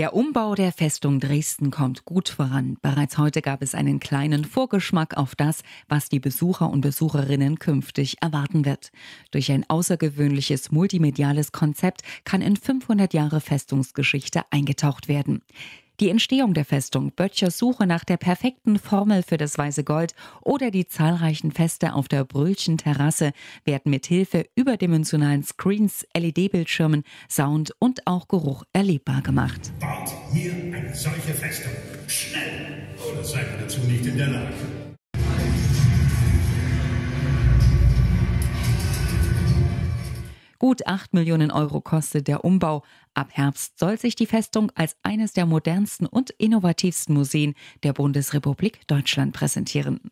Der Umbau der Festung Dresden kommt gut voran. Bereits heute gab es einen kleinen Vorgeschmack auf das, was die Besucher und Besucherinnen künftig erwarten wird. Durch ein außergewöhnliches multimediales Konzept kann in 500 Jahre Festungsgeschichte eingetaucht werden die Entstehung der Festung, Böttchers Suche nach der perfekten Formel für das weiße Gold oder die zahlreichen Feste auf der Brüllchen Terrasse werden mit Hilfe überdimensionalen Screens, LED-Bildschirmen, Sound und auch Geruch erlebbar gemacht. Baut hier eine solche Festung. Schnell! Oder seid ihr dazu nicht in der Lage? Gut 8 Millionen Euro kostet der Umbau. Ab Herbst soll sich die Festung als eines der modernsten und innovativsten Museen der Bundesrepublik Deutschland präsentieren.